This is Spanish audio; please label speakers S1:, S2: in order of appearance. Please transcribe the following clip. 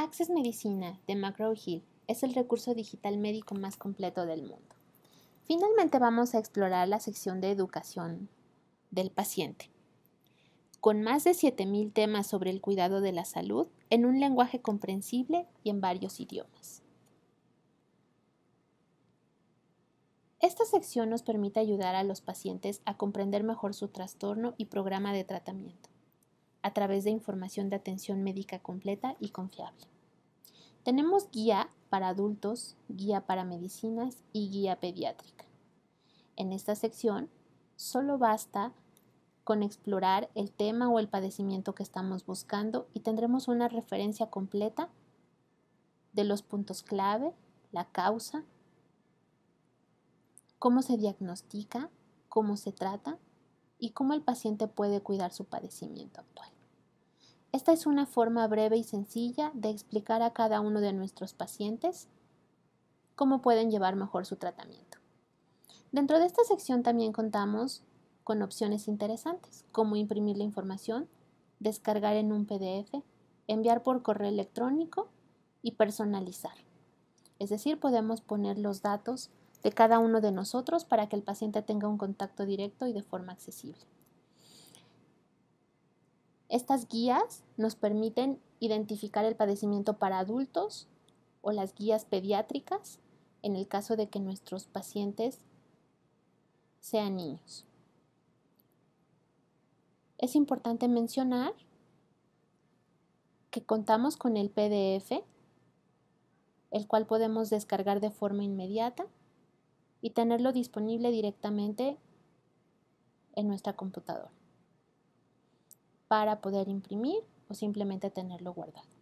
S1: Access Medicina de McGraw Hill es el recurso digital médico más completo del mundo. Finalmente vamos a explorar la sección de educación del paciente, con más de 7.000 temas sobre el cuidado de la salud en un lenguaje comprensible y en varios idiomas. Esta sección nos permite ayudar a los pacientes a comprender mejor su trastorno y programa de tratamiento a través de información de atención médica completa y confiable. Tenemos guía para adultos, guía para medicinas y guía pediátrica. En esta sección, solo basta con explorar el tema o el padecimiento que estamos buscando y tendremos una referencia completa de los puntos clave, la causa, cómo se diagnostica, cómo se trata y cómo el paciente puede cuidar su padecimiento actual. Esta es una forma breve y sencilla de explicar a cada uno de nuestros pacientes cómo pueden llevar mejor su tratamiento. Dentro de esta sección también contamos con opciones interesantes, como imprimir la información, descargar en un PDF, enviar por correo electrónico y personalizar. Es decir, podemos poner los datos de cada uno de nosotros para que el paciente tenga un contacto directo y de forma accesible. Estas guías nos permiten identificar el padecimiento para adultos o las guías pediátricas en el caso de que nuestros pacientes sean niños. Es importante mencionar que contamos con el PDF, el cual podemos descargar de forma inmediata y tenerlo disponible directamente en nuestra computadora para poder imprimir o simplemente tenerlo guardado.